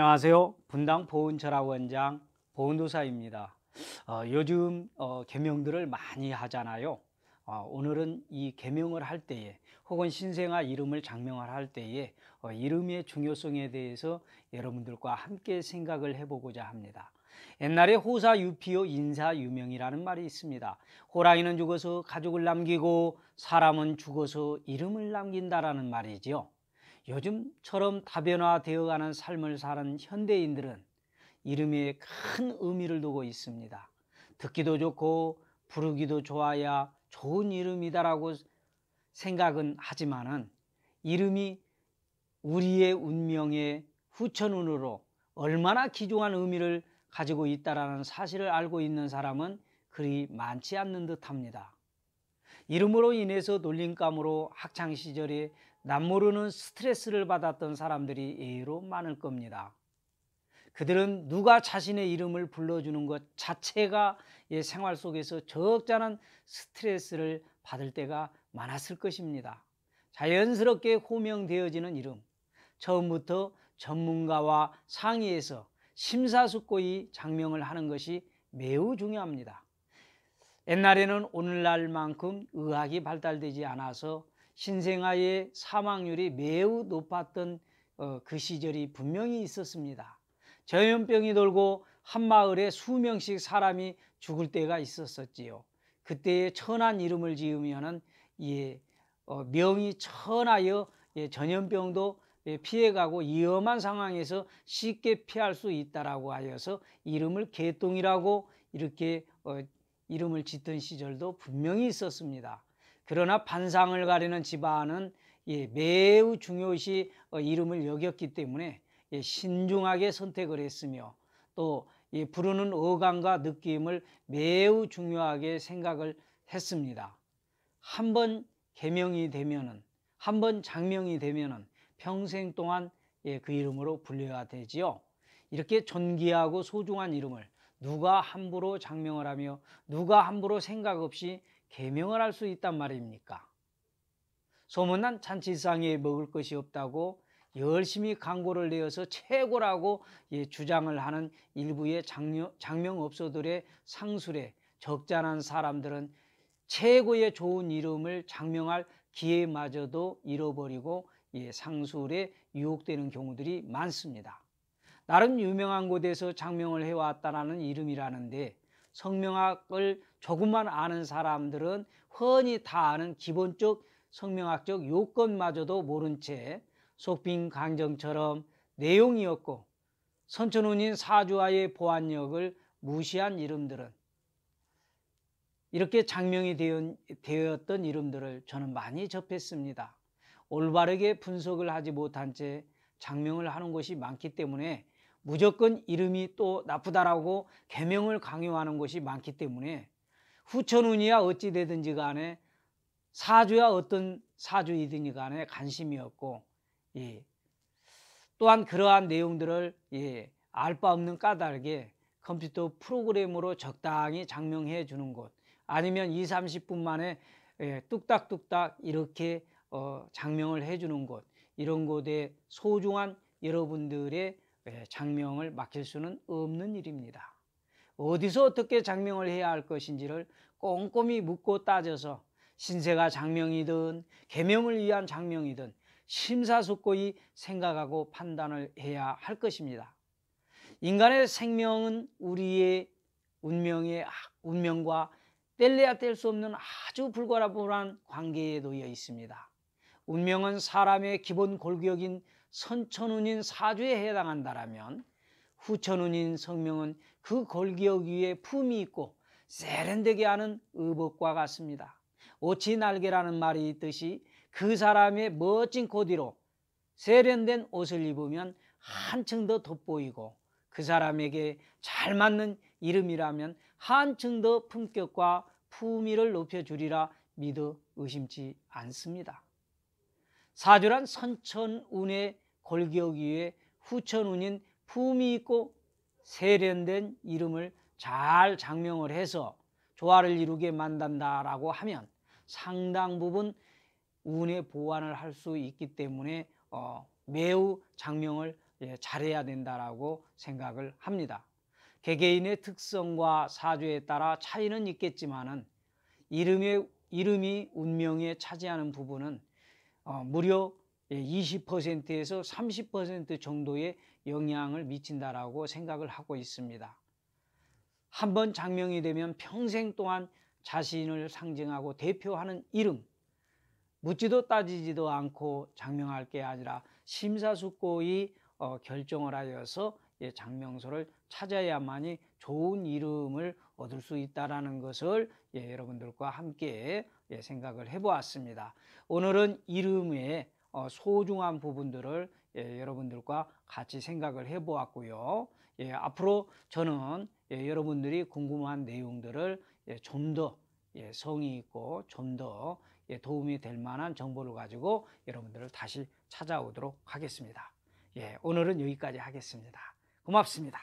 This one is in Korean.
안녕하세요. 분당 보훈철학원장 보훈도사입니다. 어, 요즘 어, 개명들을 많이 하잖아요. 어, 오늘은 이 개명을 할 때에 혹은 신생아 이름을 장명을 할 때에 어, 이름의 중요성에 대해서 여러분들과 함께 생각을 해보고자 합니다. 옛날에 호사유피오 인사유명이라는 말이 있습니다. 호랑이는 죽어서 가족을 남기고 사람은 죽어서 이름을 남긴다라는 말이지요. 요즘처럼 다변화되어 가는 삶을 사는 현대인들은 이름에 큰 의미를 두고 있습니다. 듣기도 좋고 부르기도 좋아야 좋은 이름이다라고 생각은 하지만은 이름이 우리의 운명의 후천운으로 얼마나 귀중한 의미를 가지고 있다라는 사실을 알고 있는 사람은 그리 많지 않는 듯합니다. 이름으로 인해서 놀림감으로 학창 시절에 남모르는 스트레스를 받았던 사람들이 예로 의 많을 겁니다. 그들은 누가 자신의 이름을 불러주는 것 자체가 예, 생활 속에서 적잖은 스트레스를 받을 때가 많았을 것입니다. 자연스럽게 호명되어지는 이름. 처음부터 전문가와 상의해서 심사숙고의 장명을 하는 것이 매우 중요합니다. 옛날에는 오늘날만큼 의학이 발달되지 않아서 신생아의 사망률이 매우 높았던 어, 그 시절이 분명히 있었습니다. 전염병이 돌고 한 마을에 수명씩 사람이 죽을 때가 있었었지요. 그때의 천한 이름을 지으면은 예, 어, 명이 천하여 예, 전염병도 예, 피해가고 위험한 상황에서 쉽게 피할 수 있다라고 하여서 이름을 개똥이라고 이렇게 어, 이름을 짓던 시절도 분명히 있었습니다. 그러나 반상을 가리는 집안은 예, 매우 중요시 어, 이름을 여겼기 때문에 예, 신중하게 선택을 했으며 또 예, 부르는 어감과 느낌을 매우 중요하게 생각을 했습니다. 한번 개명이 되면은 한번 장명이 되면은 평생 동안 예, 그 이름으로 불려야 되지요. 이렇게 존귀하고 소중한 이름을 누가 함부로 장명을 하며 누가 함부로 생각 없이 개명을 할 수 있단 말입니까? 소문난 잔치상에 먹을 것이 없다고 열심히 광고를 내어서 최고라고 예, 주장을 하는 일부의 장려, 장명업소들의 상술에 적잖은 사람들은 최고의 좋은 이름을 장명할 기회마저도 잃어버리고 예, 상술에 유혹되는 경우들이 많습니다. 나름 유명한 곳에서 장명을 해왔다는 이름이라는데 성명학을 조금만 아는 사람들은 흔히 다 아는 기본적 성명학적 요건마저도 모른 채 속빈 강정처럼 내용이 었고선천운인 사주와의 보완력을 무시한 이름들은 이렇게 장명이 되었던 이름들을 저는 많이 접했습니다. 올바르게 분석을 하지 못한 채 장명을 하는 것이 많기 때문에 무조건 이름이 또 나쁘다라고 개명을 강요하는 것이 많기 때문에 후천운이야 어찌 되든지 간에 사주야 어떤 사주이든지 간에 관심이 없고 예. 또한 그러한 내용들을 예. 알 바 없는 까닭에 컴퓨터 프로그램으로 적당히 장명해 주는 곳 아니면 2, 30분 만에 예, 뚝딱뚝딱 이렇게 어, 장명을 해주는 곳 이런 곳에 소중한 여러분들의 예, 장명을 맡길 수는 없는 일입니다. 어디서 어떻게 장명을 해야 할 것인지를 꼼꼼히 묻고 따져서 신세가 장명이든 계명을 위한 장명이든 심사숙고히 생각하고 판단을 해야 할 것입니다. 인간의 생명은 우리의 운명의 운명과 뗄래야 뗄 수 없는 아주 불가라불한 관계에 놓여 있습니다. 운명은 사람의 기본 골격인 선천운인 사주에 해당한다라면 후천운인 성명은 그 골기역 위에 품이 있고 세련되게 하는 의복과 같습니다. 오치 날개라는 말이 있듯이 그 사람의 멋진 코디로 세련된 옷을 입으면 한층 더 돋보이고 그 사람에게 잘 맞는 이름이라면 한층 더 품격과 품위를 높여주리라 믿어 의심치 않습니다. 사주란 선천운의 골격 위에 후천운인 품이 있고 세련된 이름을 잘 장명을 해서 조화를 이루게 만든다라고 하면 상당 부분 운의 보완을 할 수 있기 때문에 어, 매우 장명을 예, 잘해야 된다라고 생각을 합니다. 개개인의 특성과 사주에 따라 차이는 있겠지만은 이름의 이름이 운명에 차지하는 부분은 어, 무려 20%에서 예, 30% 정도의 영향을 미친다라고 생각을 하고 있습니다. 한 번 장명이 되면 평생 동안 자신을 상징하고 대표하는 이름, 묻지도 따지지도 않고 장명할 게 아니라 심사숙고의 어, 결정을 하여서 예, 장명소를 찾아야만이 좋은 이름을 얻을 수 있다라는 것을 예, 여러분들과 함께 예, 생각을 해보았습니다. 오늘은 이름의 어, 소중한 부분들을 예, 여러분들과 같이 생각을 해보았고요. 예, 앞으로 저는 예, 여러분들이 궁금한 내용들을 예, 좀더 예, 성의 있고 좀더 예, 도움이 될 만한 정보를 가지고 여러분들을 다시 찾아오도록 하겠습니다. 예, 오늘은 여기까지 하겠습니다. 고맙습니다.